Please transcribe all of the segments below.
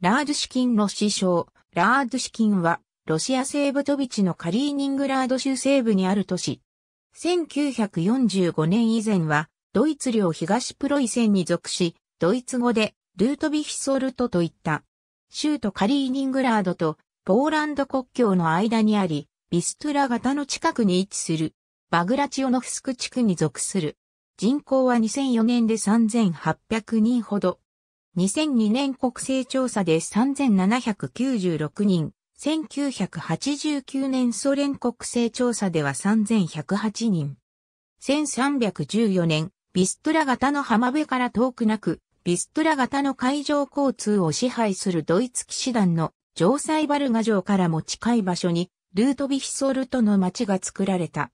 ラードキンの師匠、ラードキンは、ロシア西部トビチのカリーニングラード州西部にある都市。1945年以前は、ドイツ領東プロイセンに属し、ドイツ語で、ルートビヒソルトといった。州都カリーニングラードと、ポーランド国境の間にあり、ビストゥラ型の近くに位置する、バグラチオノフスク地区に属する。人口は2004年で3800人ほど。2002年国勢調査で3796人、1989年ソ連国勢調査では3108人。1314年、ビストラ型の浜辺から遠くなく、ビストラ型の海上交通を支配するドイツ騎士団の城塞バルガ城からも近い場所に、ルートビヒソルトの町が作られた。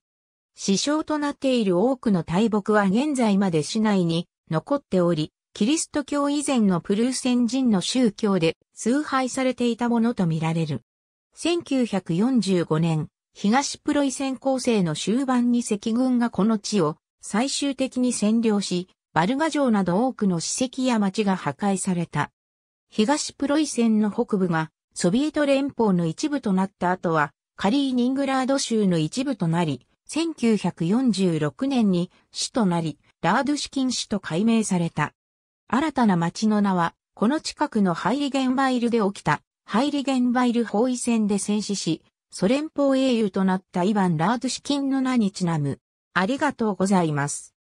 支障となっている多くの大木は現在まで市内に残っており、キリスト教以前のプルーセン人の宗教で崇拝されていたものとみられる。1945年、東プロイセン構成の終盤に赤軍がこの地を最終的に占領し、バルガ城など多くの史跡や町が破壊された。東プロイセンの北部がソビエト連邦の一部となった後は、カリーニングラード州の一部となり、1946年に市となり、ラードシキン市と改名された。新たな町の名は、この近くのハイリゲンバイルで起きた、ハイリゲンバイル包囲戦で戦死し、ソ連邦英雄となったイヴァン・ラードシキンの名にちなむ。ありがとうございます。